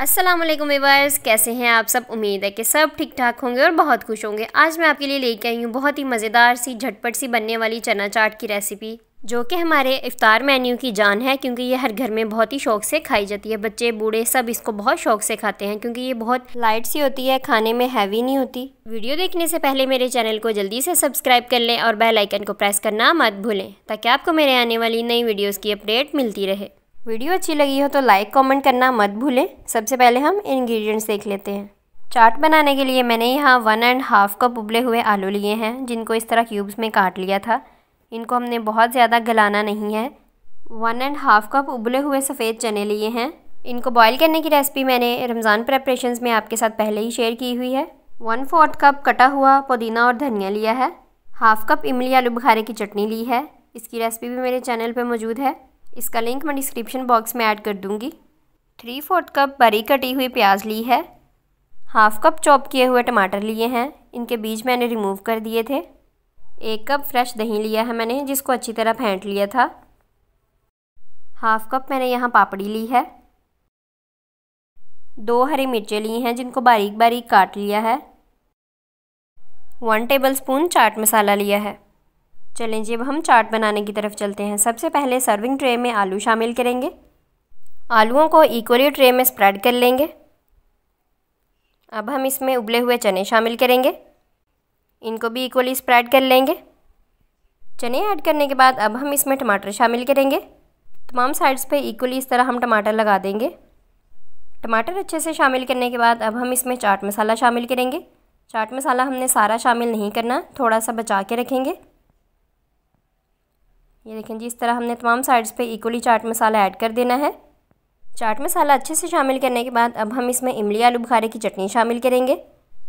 Aslam averse कैसे हैं आप सब उम्मीद है कि सब ठीक ठाक होंगे और बहुत खुश होंगे आज मैं आपके लिए लेके आई हूँ बहुत ही मज़ेदार सी झटपट सी बनने वाली चना चाट की रेसिपी जो कि हमारे इफ़ार मेन्यू की जान है क्योंकि ये हर घर में बहुत ही शौक से खाई जाती है बच्चे बूढ़े सब इसको बहुत शौक से खाते हैं क्योंकि ये बहुत लाइट सी होती है खाने में हैवी नहीं होती वीडियो देखने से पहले मेरे चैनल को जल्दी से सब्सक्राइब कर लें और बेल आइकन को प्रेस करना मत भूलें ताकि आपको मेरे आने वाली नई वीडियोज़ की अपडेट मिलती रहे वीडियो अच्छी लगी हो तो लाइक कमेंट करना मत भूलें सबसे पहले हम इंग्रेडिएंट्स देख लेते हैं चाट बनाने के लिए मैंने यहाँ वन एंड हाफ़ कप उबले हुए आलू लिए हैं जिनको इस तरह क्यूब्स में काट लिया था इनको हमने बहुत ज़्यादा गलाना नहीं है वन एंड हाफ़ कप उबले हुए सफ़ेद चने लिए हैं इनको बॉयल करने की रेसिपी मैंने रमज़ान प्रेपरेशन में आपके साथ पहले ही शेयर की हुई है वन फोर्थ कप कटा हुआ पुदीना और धनिया लिया है हाफ़ कप इमली आलू बुखारे की चटनी ली है इसकी रेसिपी भी मेरे चैनल पर मौजूद है इसका लिंक मैं डिस्क्रिप्शन बॉक्स में ऐड कर दूँगी थ्री फोर्थ कप बारीक कटी हुई प्याज ली है हाफ कप चॉप किए हुए टमाटर लिए हैं इनके बीज मैंने रिमूव कर दिए थे एक कप फ्रेश दही लिया है मैंने जिसको अच्छी तरह फेंट लिया था हाफ कप मैंने यहाँ पापड़ी ली है दो हरी मिर्चें ली हैं जिनको बारीक बारीक काट लिया है one tablespoon chaat masala लिया है चलें जी अब हम चाट बनाने की तरफ चलते हैं सबसे पहले सर्विंग ट्रे में आलू शामिल करेंगे आलूओं को इक्वली ट्रे में स्प्रेड कर लेंगे अब हम इसमें उबले हुए चने शामिल करेंगे इनको भी इक्वली स्प्रेड कर लेंगे चने ऐड करने के बाद अब हम इसमें टमाटर शामिल करेंगे तमाम साइड्स पे इक्वली इस तरह हम टमाटर लगा देंगे टमाटर अच्छे से शामिल करने के बाद अब हम इसमें चाट मसाला शामिल करेंगे चाट मसाला हमने सारा शामिल नहीं करना थोड़ा सा बचा के रखेंगे ये देखें जी इस तरह हमने तमाम साइड्स पे इक्वली चाट मसाला ऐड कर देना है चाट मसाला अच्छे से शामिल करने के बाद अब हम इसमें इमली आलू बुखारे की चटनी शामिल करेंगे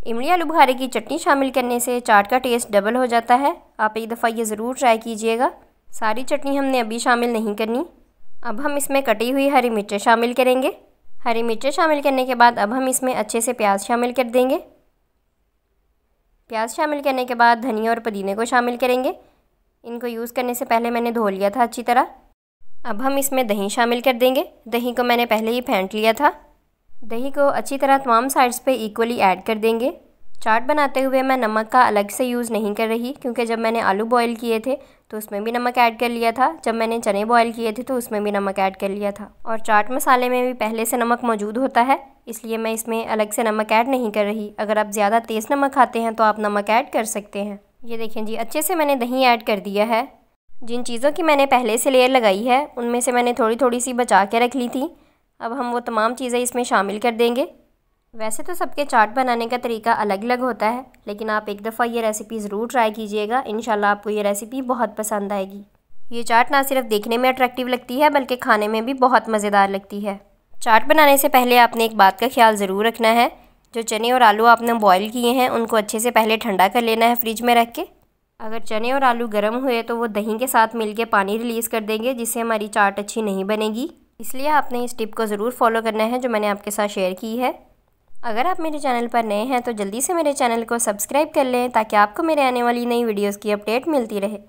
इमली आलू बुखारे की चटनी शामिल करने से चाट का टेस्ट डबल हो जाता है आप एक दफ़ा ये ज़रूर ट्राई कीजिएगा सारी चटनी हमने अभी शामिल नहीं करनी अब हम इसमें कटी हुई हरी मिर्चें शामिल करेंगे हरी मिर्चें शामिल करने के बाद अब हम इसमें अच्छे से प्याज शामिल कर देंगे प्याज शामिल करने के बाद धनिया और पुदीने को शामिल करेंगे इनको यूज़ करने से पहले मैंने धो लिया था अच्छी तरह अब हम इसमें दही शामिल कर देंगे दही को मैंने पहले ही फेंट लिया था दही को अच्छी तरह तमाम साइड्स पे इक्वली ऐड कर देंगे चाट बनाते हुए मैं नमक का अलग से यूज़ नहीं कर रही क्योंकि जब मैंने आलू बॉयल किए थे तो उसमें भी नमक ऐड कर लिया था जब मैंने चने बॉयल किए थे तो उसमें भी नमक ऐड कर लिया था और चाट मसाले में भी पहले से नमक मौजूद होता है इसलिए मैं इसमें अलग से नमक ऐड नहीं कर रही अगर आप ज़्यादा तेज़ नमक खाते हैं तो आप नमक ऐड कर सकते हैं ये देखें जी अच्छे से मैंने दही ऐड कर दिया है जिन चीज़ों की मैंने पहले से लेयर लगाई है उनमें से मैंने थोड़ी थोड़ी सी बचा के रख ली थी अब हम वो तमाम चीज़ें इसमें शामिल कर देंगे वैसे तो सबके चाट बनाने का तरीका अलग अलग होता है लेकिन आप एक दफ़ा ये रेसिपी ज़रूर ट्राई कीजिएगा इन आपको ये रेसिपी बहुत पसंद आएगी ये चाट ना सिर्फ देखने में अट्रैक्टिव लगती है बल्कि खाने में भी बहुत मज़ेदार लगती है चाट बनाने से पहले आपने एक बात का ख्याल ज़रूर रखना है जो चने और आलू आपने बॉईल किए हैं उनको अच्छे से पहले ठंडा कर लेना है फ्रिज में रख के अगर चने और आलू गर्म हुए तो वो दही के साथ मिलके पानी रिलीज़ कर देंगे जिससे हमारी चाट अच्छी नहीं बनेगी इसलिए आपने इस टिप को ज़रूर फॉलो करना है जो मैंने आपके साथ शेयर की है अगर आप मेरे चैनल पर नए हैं तो जल्दी से मेरे चैनल को सब्सक्राइब कर लें ताकि आपको मेरे आने वाली नई वीडियोस की अपडेट मिलती रहे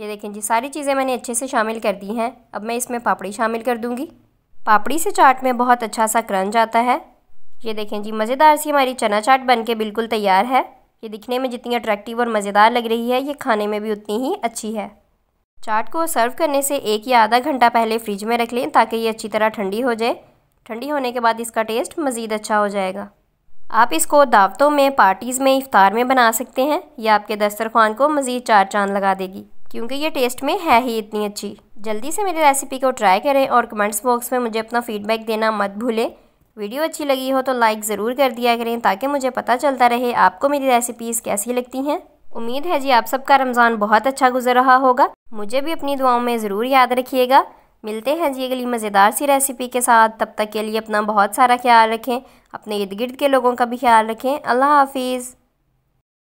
ये देखें जी सारी चीज़ें मैंने अच्छे से शामिल कर दी हैं अब मैं इसमें पापड़ी शामिल कर दूँगी पापड़ी से चाट में बहुत अच्छा सा क्रंच आता है ये देखें जी मज़ेदार सी हमारी चना चाट के बिल्कुल तैयार है ये दिखने में जितनी अट्रैक्टिव और मज़ेदार लग रही है ये खाने में भी उतनी ही अच्छी है चाट को सर्व करने से एक या आधा घंटा पहले फ्रिज में रख लें ताकि ये अच्छी तरह ठंडी हो जाए ठंडी होने के बाद इसका टेस्ट मज़ीद अच्छा हो जाएगा आप इसको दावतों में पार्टीज़ में इफ़ार में बना सकते हैं यह आपके दस्तरखान को मज़ीद चार चांद लगा देगी क्योंकि ये टेस्ट में है ही इतनी अच्छी जल्दी से मेरी रेसिपी को ट्राई करें और कमेंट्स बॉक्स में मुझे अपना फ़ीडबैक देना मत भूलें वीडियो अच्छी लगी हो तो लाइक ज़रूर कर दिया करें ताकि मुझे पता चलता रहे आपको मेरी रेसिपीज़ कैसी लगती हैं उम्मीद है जी आप सबका रमज़ान बहुत अच्छा गुजर रहा होगा मुझे भी अपनी दुआओं में ज़रूर याद रखिएगा मिलते हैं जी अगली मज़ेदार सी रेसिपी के साथ तब तक के लिए अपना बहुत सारा ख्याल रखें अपने इर्द गिर्द के लोगों का भी ख्याल रखें अल्लाह हाफिज़